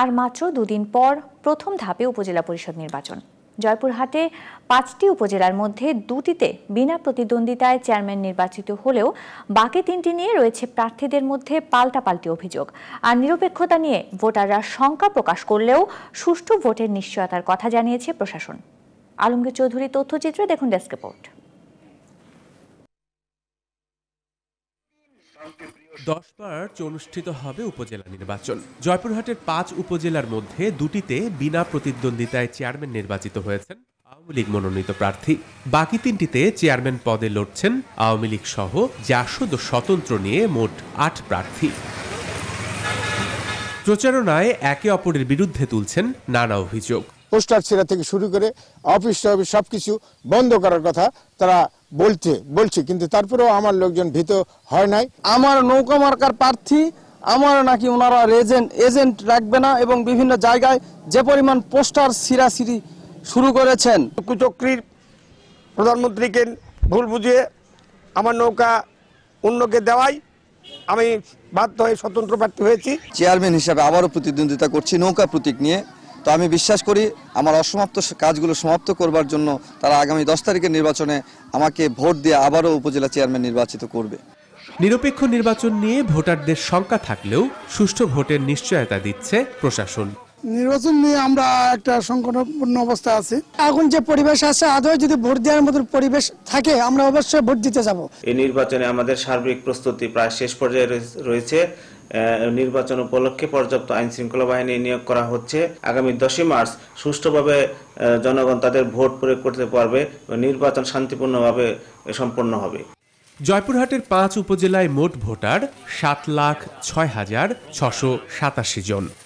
আর মাত্র দুদিন পর প্রথম ধাপে উপজেলা পরিষদ নির্বাচন জয়পুরহাটে পাঁচটি উপজেলার মধ্যে দুটিতে বিনা প্রতিদ্বন্দ্বিতায় চেয়ারম্যান নির্বাচিত হলেও বাকি তিনটি নিয়ে রয়েছে প্রার্থীদের মধ্যে পাল্টাপাল্টি অভিযোগ আর নিরপেক্ষতা নিয়ে ভোটাররা শঙ্কা প্রকাশ করলেও সুষ্ঠু ভোটের নিশ্চয়তার কথা জানিয়েছে প্রশাসন আলমগীর চৌধুরী তথ্যচিত্রে দেখুন ডেস্ক রিপোর্ট দশ মার্চ অনুষ্ঠিত হবে উপজেলা নির্বাচন জয়পুরহাটের পাঁচ উপজেলার মধ্যে দুটিতে বিনা প্রতিদ্বন্দ্বিতায় চেয়ারম্যান নির্বাচিত হয়েছেন আওয়ামী লীগ মনোনীত প্রার্থী বাকি তিনটিতে চেয়ারম্যান পদে লড়ছেন আওয়ামী লীগ সহ জাসদ স্বতন্ত্র নিয়ে মোট আট প্রার্থী প্রচারণায় একে অপরের বিরুদ্ধে তুলছেন নানা অভিযোগ পোস্টার ছেড়া থেকে শুরু করে অফিস সব কিছু বন্ধ করার কথা তারা বলছে বলছে কিন্তু তারপরেও আমার লোকজন ভীত হয় নাই আমার নৌকা মার্কার প্রার্থী আমার নাকি ওনারা এজেন্ট এজেন্ট রাখবে না এবং বিভিন্ন জায়গায় যে পরিমাণ পোস্টার সিরাসিরি শুরু করেছেন কুচক্রির প্রধানমন্ত্রীকে ভুল বুঝিয়ে আমার নৌকা অন্যকে দেওয়াই আমি বাধ্য হয়ে স্বতন্ত্র প্রার্থী হয়েছি চেয়ারম্যান হিসাবে আবারও প্রতিদ্বন্দ্বিতা করছি নৌকা প্রতীক নিয়ে তো আমি বিশ্বাস করি আমার অসমাপ্ত কাজগুলো সমাপ্ত করবার জন্য তারা আগামী দশ তারিখের নির্বাচনে আমাকে ভোট দিয়ে আবারও উপজেলা চেয়ারম্যান নির্বাচিত করবে নিরপেক্ষ নির্বাচন নিয়ে ভোটারদের শঙ্কা থাকলেও সুষ্ঠু ভোটের নিশ্চয়তা দিচ্ছে প্রশাসন নির্বাচন নিয়ে আমরা একটা সংকটপূর্ণ অবস্থা আছে এখন যে পরিবেশ আছে আদৌ যদি ভোট দেওয়ার মতো পরিবেশ থাকে আমরা অবশ্যই ভোট দিতে যাব এই নির্বাচনে আমাদের সার্বিক প্রস্তুতি প্রায় শেষ পর্যায়ে রয়েছে নির্বাচন উপলক্ষে পর্যাপ্ত আইন শৃঙ্খলা বাহিনী নিয়োগ করা হচ্ছে আগামী দশই মার্চ সুষ্ঠুভাবে জনগণ তাদের ভোট প্রয়োগ করতে পারবে নির্বাচন শান্তিপূর্ণভাবে সম্পন্ন হবে জয়পুরহাটের পাঁচ উপজেলায় মোট ভোটার সাত লাখ ছয় হাজার ছশো সাতাশি জন